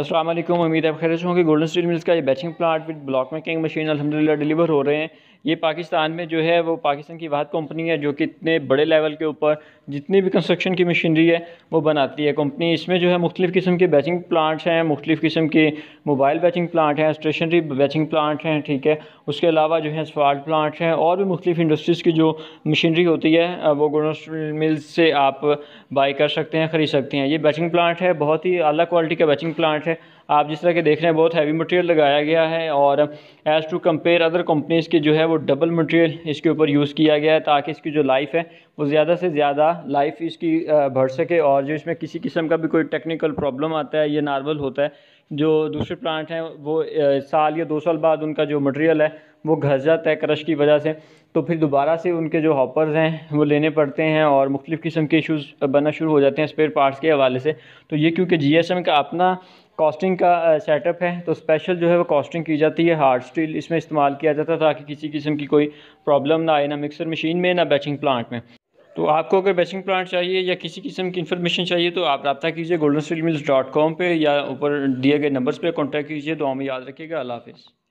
अस्सलाम वालेकुम उम्मीद है खैर होंगे गोल्डन स्टील मिल्स का ये batching plant with block making machine अल्हम्दुलिल्लाह डिलीवर हो रहे हैं ये पाकिस्तान में जो है वो पाकिस्तान की वाहद कंपनी है जो कि इतने बड़े लेवल के ऊपर जितनी भी कंस्ट्रक्शन की मशीनरी है वो बनाती है कंपनी इसमें जो है मुख्तलिफ़ किस्म के बैचिंग प्लांट्स हैं मुख्तलिफ़ किस्म के मोबाइल बैचिंग प्लांट हैं स्टेशनरी बैचिंग प्लांट हैं ठीक है उसके अलावा जो है स्फाल्ट प्लांट हैं और भी मुख्तलिफ इंडस्ट्रीज़ की जो मशीनरी होती है वो गोल्डन मिल्स से आप बाई कर सकते हैं ख़रीद सकते हैं ये बैचिंग प्लांट है बहुत ही अलग क्वालिटी का बैचिंग प्लांट फ्रंट है आप जिस तरह के देख रहे हैं बहुत हैवी मटेरियल लगाया गया है और as to compare other companies के जो है वो डबल मटेरियल इसके ऊपर यूज़ किया गया है ताकि इसकी जो लाइफ है वो ज़्यादा से ज़्यादा लाइफ इसकी बढ़ सके और जो इसमें किसी किस्म का भी कोई टेक्निकल प्रॉब्लम आता है ये नॉर्मल होता है जो दूसरे प्लांट हैं वो साल या दो साल बाद उनका जो मटेरियल है वो घस जाता है क्रश की वजह से तो फिर दोबारा से उनके जो हॉपर्स हैं वो लेने पड़ते हैं और मुख्तलिफ़ किस्म के इशूज़ बनना शुरू हो जाते हैं स्पेयर पार्ट्स के हवाले से तो ये क्योंकि जी का अपना कॉस्टिंग का सेटअप है तो स्पेशल जो है वो कॉस्टिंग की जाती है हार्ड स्टील इसमें इस्तेमाल किया जाता है ताकि किसी किस्म की कोई प्रॉब्लम ना आए ना मिक्सर मशीन में ना बैचिंग प्लांट में तो आपको अगर बैचिंग प्लांट चाहिए या किसी किस्म की इन्फॉर्मेशन चाहिए तो आप रब्ता कीजिए golden steel mills dot com पर या ऊपर दिए गए नंबर्स पर कॉन्टैक्ट कीजिए तो हमें याद रखिएगा अल्लाह हाफिज़